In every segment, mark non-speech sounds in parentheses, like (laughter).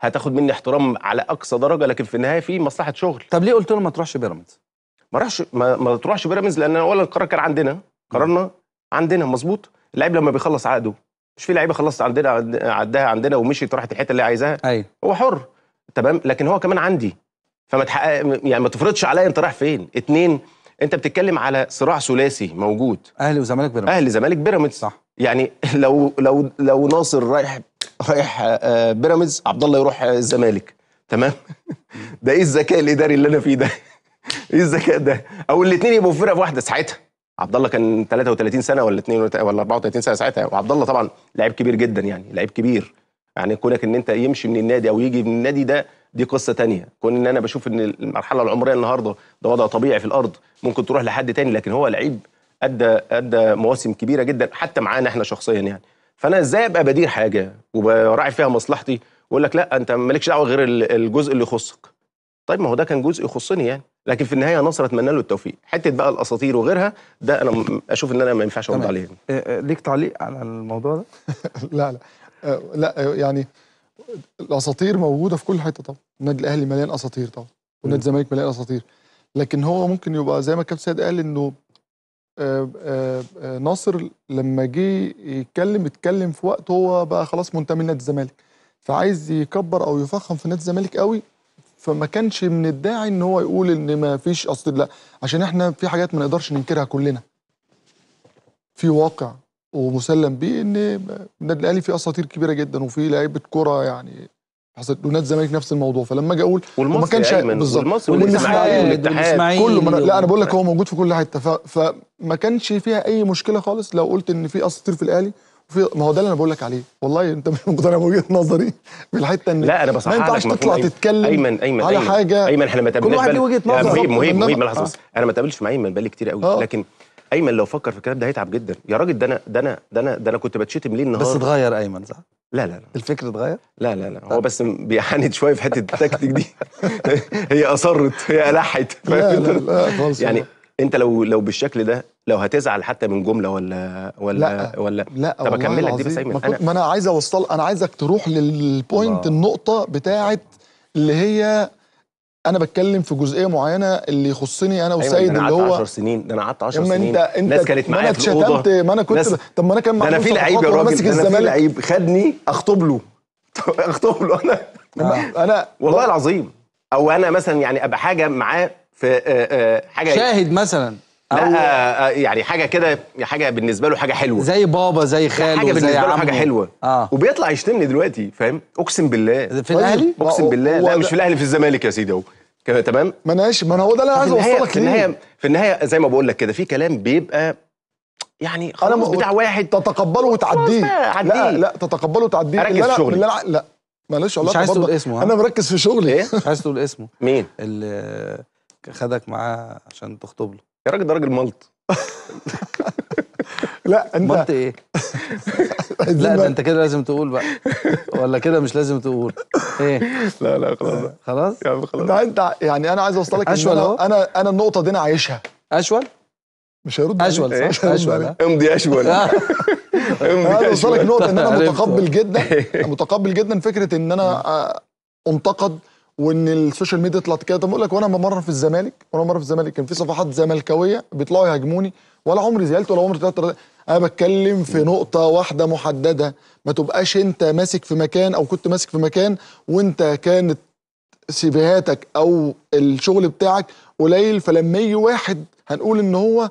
هتاخد مني احترام على اقصى درجه لكن في النهايه في مصلحه شغل طب ليه قلت له ما تروحش بيراميدز ما راحش ما, ما تروحش بيراميدز لان اولا القرار كان عندنا قرارنا عندنا مظبوط اللاعب لما بيخلص عقده مش في لعيبه خلصت عندنا عدها عندنا ومشيت راحت الحته اللي عايزاها أيوة. هو حر تمام لكن هو كمان عندي فما تحقق يعني ما تفرضش عليا انت رايح فين اتنين انت بتتكلم على صراع ثلاثي موجود اهلي وزمالك بيراميدز اهلي زمالك بيراميدز صح يعني لو لو لو ناصر رايح رايح آه، آه، بيراميدز عبد الله يروح آه، الزمالك تمام (laughs) ده ايه الذكاء الاداري اللي انا فيه ده (laughs) ايه الذكاء ده او الاثنين يبقوا في فرقه واحده ساعتها عبد الله كان 33 سنه ولا 2 ولا 34 سنه ساعتها وعبد الله طبعا لعيب كبير جدا يعني لعيب كبير يعني كونك ان انت يمشي من النادي او يجي من النادي ده دي قصه تانية كون ان انا بشوف ان المرحله العمريه النهارده ده وضع طبيعي في الارض ممكن تروح لحد تاني لكن هو لعيب ادى ادى مواسم كبيره جدا حتى معانا احنا شخصيا يعني فانا ازاي ابقى بدير حاجه وبراعي فيها مصلحتي واقول لك لا انت مالكش دعوه غير الجزء اللي يخصك طيب ما هو ده كان جزء يخصني يعني لكن في النهايه نصر اتمنى له التوفيق حته بقى الاساطير وغيرها ده انا اشوف ان انا ما ينفعش ارد عليه يعني. آه، آه، ليك تعليق على الموضوع ده (laughs) لا لا آه، لا يعني الاساطير موجوده في كل حته طبعا النادي الاهلي مليان اساطير طبعا والنادي الزمالك مليان اساطير لكن هو ممكن يبقى زي ما الكابتن سيد قال انه آه، آه، آه، ناصر لما جه يتكلم اتكلم في وقت هو بقى خلاص منتمي لنادي الزمالك فعايز يكبر او يفخم في نادي الزمالك قوي فما كانش من الداعي ان هو يقول ان ما فيش اصل لا عشان احنا في حاجات ما نقدرش ننكرها كلنا في واقع ومسلم بيه ان النادي الاهلي فيه اساطير كبيره جدا وفيه لعيبه كره يعني حصلت ونادي الزمالك نفس الموضوع فلما اجي اقول وما كانش بالظبط والمصري والاسماعيلي كله لا انا بقول لك هو موجود في كل حته فما كانش فيها اي مشكله خالص لو قلت ان في اساطير في الاهلي وفي ما هو ده اللي انا بقول لك عليه والله انت (laughs) مش مقتنع بوجهه نظري في الحته ان لا انا بصحح ما ينفعش تطلع أيمن. تتكلم ايمن ايمن على حاجه ايمن احنا ما تقابلناش كل واحد ليه وجهه نظر مهم مهم مهم آه. انا ما تقابلش مع ايمن بقالي كتير قوي آه. لكن ايمن لو فكر في الكلام ده هيتعب جدا يا راجل ده انا ده انا ده انا ده انا كنت بتشتم ليه النهارده بس اتغير ايمن صح لا لا لا الفكر اتغير؟ لا لا لا هو بس بيعاند شويه في حته التكتيك دي (laughs) هي اصرت هي الحت لا لا لا خالص يعني انت لو لو بالشكل ده لو هتزعل حتى من جمله ولا ولا لا ولا لا طب اكمل لك دي بس ايمن أنا ما انا عايز اوصل انا عايزك تروح للبوينت النقطه بتاعه اللي هي انا بتكلم في جزئيه معينه اللي يخصني انا أيوة، وسيد أيوة اللي هو 10 سنين ده انا قعدت 10 سنين انت انت الناس كانت معايا في الاوضه ما انا كنت ناس... طب ما انا كان معايا انا في لعيب يا راجل انا في لعيب خدني اخطب له (laughs) اخطب له آه، انا انا والله العظيم او انا مثلا يعني ابقى حاجه معاه في آه، آه، حاجه شاهد مثلا لا آه، آه، يعني حاجه كده حاجه بالنسبه له حاجه حلوه زي بابا زي خاله حاجه بالنسبه زي له حاجه حلوه اه وبيطلع يشتمني دلوقتي فاهم اقسم بالله في الاهلي طيب، اقسم بالله لا مش في الاهلي في الزمالك يا سيدي اهو تمام ما اناش ما انا هو ده اللي انا عايز اوصلك ليه في النهايه في النهايه زي ما بقول لك كده في كلام بيبقى يعني خلاص بتاع واحد تتقبله وتعديه لا لا تتقبله وتعديه اركز في شغلي لا لا مالوش علاقه مش عايز تقول اسمه انا مركز في شغلي ايه مش عايز تقول اسمه مين اللي خدك معاه عشان تخطب له يا راجل ده راجل ملط لا انت ملط ايه؟ (laughs) لا ده انت كده لازم تقول بقى ولا كده مش لازم تقول ايه؟ لا لا خلاص خلاص؟ يا عم خلاص انت يعني انا عايز اوصلك اشول اهو انا انا النقطه دي انا عايشها اشول؟ مش هيرد اشول صح؟ اشول امضي اشول آه. انا اوصلك نقطه ان انا متقبل جدا (laughs) متقبل جدا فكره ان انا آه، انتقد وان السوشيال ميديا طلعت كده طب اقول لك وانا بمرن في الزمالك وانا بمرن في الزمالك كان في صفحات زملكاويه بيطلعوا يهاجموني ولا عمري زعلت ولا عمري طلعت انا بتكلم في نقطه واحده محدده ما تبقاش انت ماسك في مكان او كنت ماسك في مكان وانت كانت سيفيهاتك او الشغل بتاعك قليل فلما يجي واحد هنقول ان هو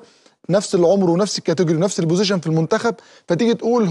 نفس العمر ونفس الكاتيجوري ونفس البوزيشن في المنتخب فتيجي تقول